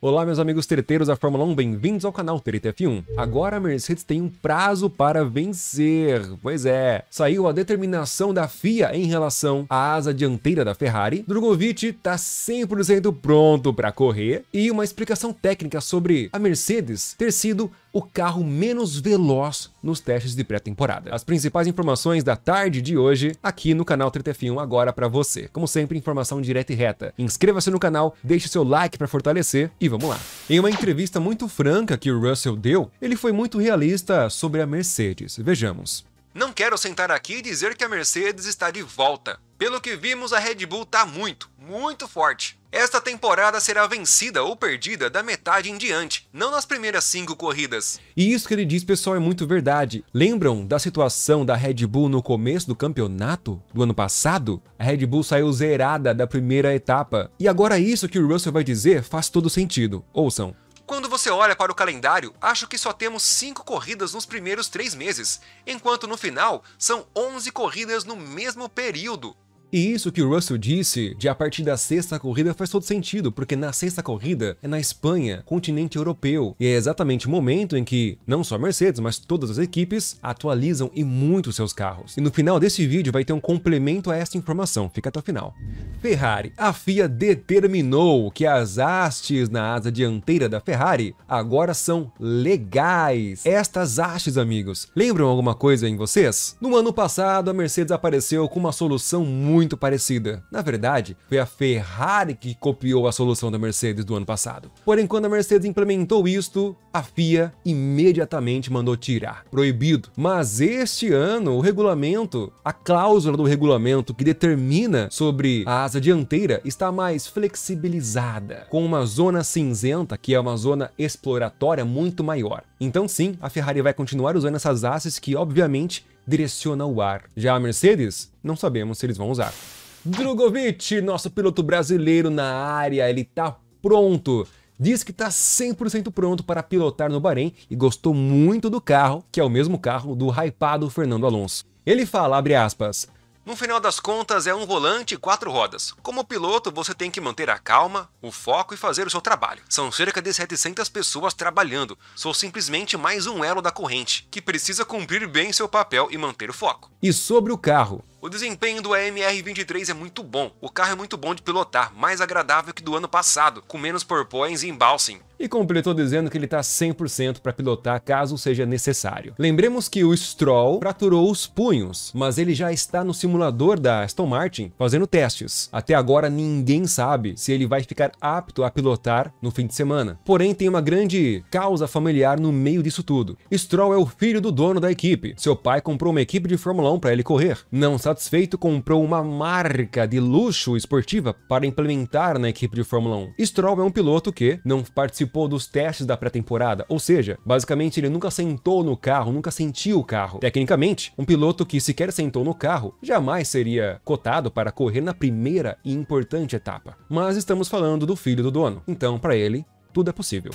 Olá, meus amigos treteiros da Fórmula 1, bem-vindos ao canal Treta F1. Agora a Mercedes tem um prazo para vencer. Pois é, saiu a determinação da FIA em relação à asa dianteira da Ferrari. Drogovic está 100% pronto para correr e uma explicação técnica sobre a Mercedes ter sido o carro menos veloz nos testes de pré-temporada. As principais informações da tarde de hoje aqui no canal 3F1 agora para você. Como sempre, informação direta e reta. Inscreva-se no canal, deixe seu like para fortalecer e vamos lá. Em uma entrevista muito franca que o Russell deu, ele foi muito realista sobre a Mercedes. Vejamos. Não quero sentar aqui e dizer que a Mercedes está de volta. Pelo que vimos, a Red Bull tá muito, muito forte. Esta temporada será vencida ou perdida da metade em diante, não nas primeiras cinco corridas. E isso que ele diz, pessoal, é muito verdade. Lembram da situação da Red Bull no começo do campeonato do ano passado? A Red Bull saiu zerada da primeira etapa. E agora isso que o Russell vai dizer faz todo sentido. Ouçam. Quando você olha para o calendário, acho que só temos 5 corridas nos primeiros 3 meses, enquanto no final são 11 corridas no mesmo período. E isso que o Russell disse de a partir da sexta corrida faz todo sentido, porque na sexta corrida é na Espanha, continente europeu, e é exatamente o momento em que não só a Mercedes, mas todas as equipes atualizam e muito seus carros. E no final desse vídeo vai ter um complemento a essa informação, fica até o final. Ferrari, a FIA determinou que as hastes na asa dianteira da Ferrari agora são legais. Estas hastes, amigos, lembram alguma coisa em vocês? No ano passado, a Mercedes apareceu com uma solução muito muito parecida. Na verdade, foi a Ferrari que copiou a solução da Mercedes do ano passado. Porém, quando a Mercedes implementou isto, a FIA imediatamente mandou tirar, proibido. Mas este ano, o regulamento, a cláusula do regulamento que determina sobre a asa dianteira está mais flexibilizada, com uma zona cinzenta, que é uma zona exploratória muito maior. Então sim, a Ferrari vai continuar usando essas asas que obviamente direcionam o ar. Já a Mercedes, não sabemos se eles vão usar. Drogovic, nosso piloto brasileiro na área, ele tá pronto. Diz que tá 100% pronto para pilotar no Bahrein e gostou muito do carro, que é o mesmo carro do hypado Fernando Alonso. Ele fala, abre aspas, no final das contas, é um volante e quatro rodas. Como piloto, você tem que manter a calma, o foco e fazer o seu trabalho. São cerca de 700 pessoas trabalhando. Sou simplesmente mais um elo da corrente, que precisa cumprir bem seu papel e manter o foco. E sobre o carro? O desempenho do AMR-23 é muito bom, o carro é muito bom de pilotar, mais agradável que do ano passado, com menos porpoins e embalsing. E completou dizendo que ele está 100% para pilotar caso seja necessário. Lembremos que o Stroll fraturou os punhos, mas ele já está no simulador da Aston Martin fazendo testes. Até agora ninguém sabe se ele vai ficar apto a pilotar no fim de semana. Porém tem uma grande causa familiar no meio disso tudo. Stroll é o filho do dono da equipe. Seu pai comprou uma equipe de Fórmula 1 para ele correr. Não Satisfeito, comprou uma marca de luxo esportiva para implementar na equipe de Fórmula 1. Stroll é um piloto que não participou dos testes da pré-temporada, ou seja, basicamente ele nunca sentou no carro, nunca sentiu o carro. Tecnicamente, um piloto que sequer sentou no carro jamais seria cotado para correr na primeira e importante etapa. Mas estamos falando do filho do dono, então para ele, tudo é possível.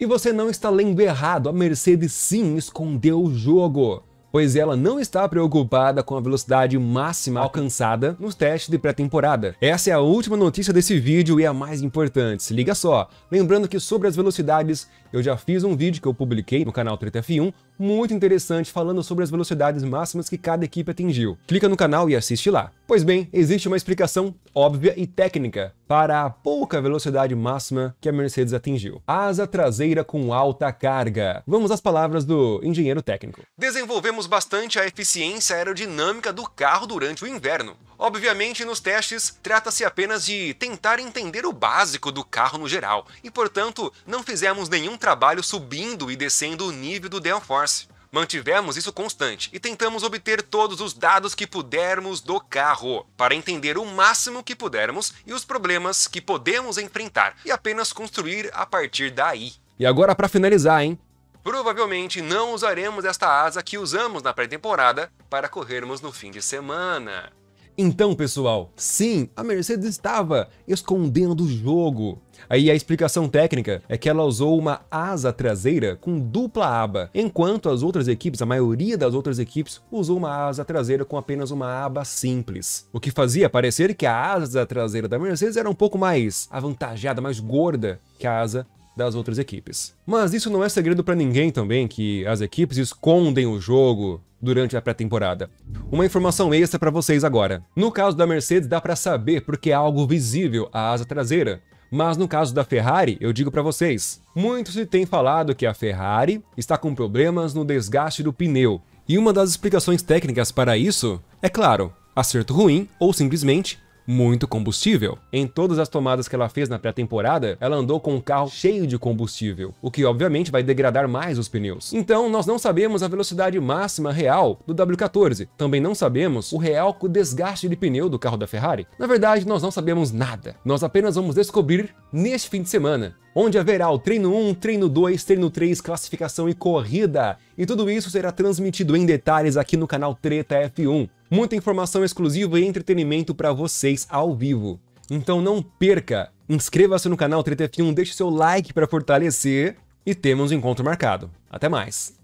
E você não está lendo errado, a Mercedes sim escondeu o jogo pois ela não está preocupada com a velocidade máxima alcançada nos testes de pré-temporada. Essa é a última notícia desse vídeo e a mais importante, se liga só. Lembrando que sobre as velocidades, eu já fiz um vídeo que eu publiquei no canal 3F1, muito interessante falando sobre as velocidades máximas que cada equipe atingiu. Clica no canal e assiste lá. Pois bem, existe uma explicação óbvia e técnica para a pouca velocidade máxima que a Mercedes atingiu. Asa traseira com alta carga. Vamos às palavras do engenheiro técnico. Desenvolvemos bastante a eficiência aerodinâmica do carro durante o inverno. Obviamente, nos testes, trata-se apenas de tentar entender o básico do carro no geral, e portanto, não fizemos nenhum trabalho subindo e descendo o nível do downforce. Mantivemos isso constante e tentamos obter todos os dados que pudermos do carro, para entender o máximo que pudermos e os problemas que podemos enfrentar, e apenas construir a partir daí. E agora para finalizar, hein? Provavelmente não usaremos esta asa que usamos na pré-temporada para corrermos no fim de semana. Então, pessoal, sim, a Mercedes estava escondendo o jogo. Aí a explicação técnica é que ela usou uma asa traseira com dupla aba, enquanto as outras equipes, a maioria das outras equipes, usou uma asa traseira com apenas uma aba simples. O que fazia parecer que a asa traseira da Mercedes era um pouco mais avantajada, mais gorda que a asa das outras equipes. Mas isso não é segredo para ninguém também que as equipes escondem o jogo durante a pré-temporada. Uma informação extra para vocês agora. No caso da Mercedes dá para saber porque é algo visível a asa traseira, mas no caso da Ferrari, eu digo para vocês, muito se tem falado que a Ferrari está com problemas no desgaste do pneu. E uma das explicações técnicas para isso é claro, acerto ruim ou simplesmente muito combustível. Em todas as tomadas que ela fez na pré-temporada, ela andou com um carro cheio de combustível, o que obviamente vai degradar mais os pneus. Então, nós não sabemos a velocidade máxima real do W14, também não sabemos o real desgaste de pneu do carro da Ferrari. Na verdade, nós não sabemos nada. Nós apenas vamos descobrir neste fim de semana onde haverá o treino 1, treino 2, treino 3, classificação e corrida. E tudo isso será transmitido em detalhes aqui no canal Treta F1. Muita informação exclusiva e entretenimento para vocês ao vivo. Então não perca! Inscreva-se no canal Treta F1, deixe seu like para fortalecer e temos um encontro marcado. Até mais!